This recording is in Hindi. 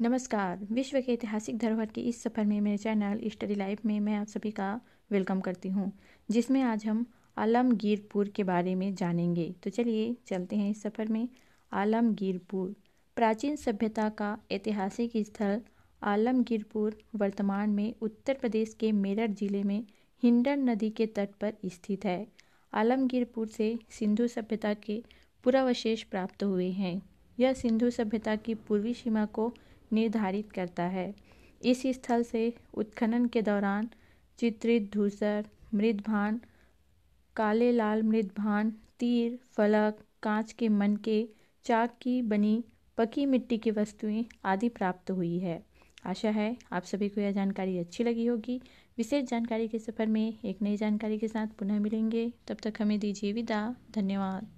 नमस्कार विश्व के ऐतिहासिक धरोहर के इस सफ़र में मेरे चैनल स्टडी लाइफ में मैं आप सभी का वेलकम करती हूँ जिसमें आज हम आलमगीरपुर के बारे में जानेंगे तो चलिए चलते हैं इस सफ़र में आलमगीरपुर प्राचीन सभ्यता का ऐतिहासिक स्थल आलमगीरपुर वर्तमान में उत्तर प्रदेश के मेरठ जिले में हिंडन नदी के तट पर स्थित है आलमगीरपुर से सिंधु सभ्यता के पुरावशेष प्राप्त हुए हैं यह सिंधु सभ्यता की पूर्वी सीमा को निर्धारित करता है इस स्थल से उत्खनन के दौरान चित्रित धूसर मृदभान काले लाल मृदभान तीर फलक कांच के मन के चाक की बनी पकी मिट्टी की वस्तुएं आदि प्राप्त हुई है आशा है आप सभी को यह जानकारी अच्छी लगी होगी विशेष जानकारी के सफ़र में एक नई जानकारी के साथ पुनः मिलेंगे तब तक हमें दीजिए विदा धन्यवाद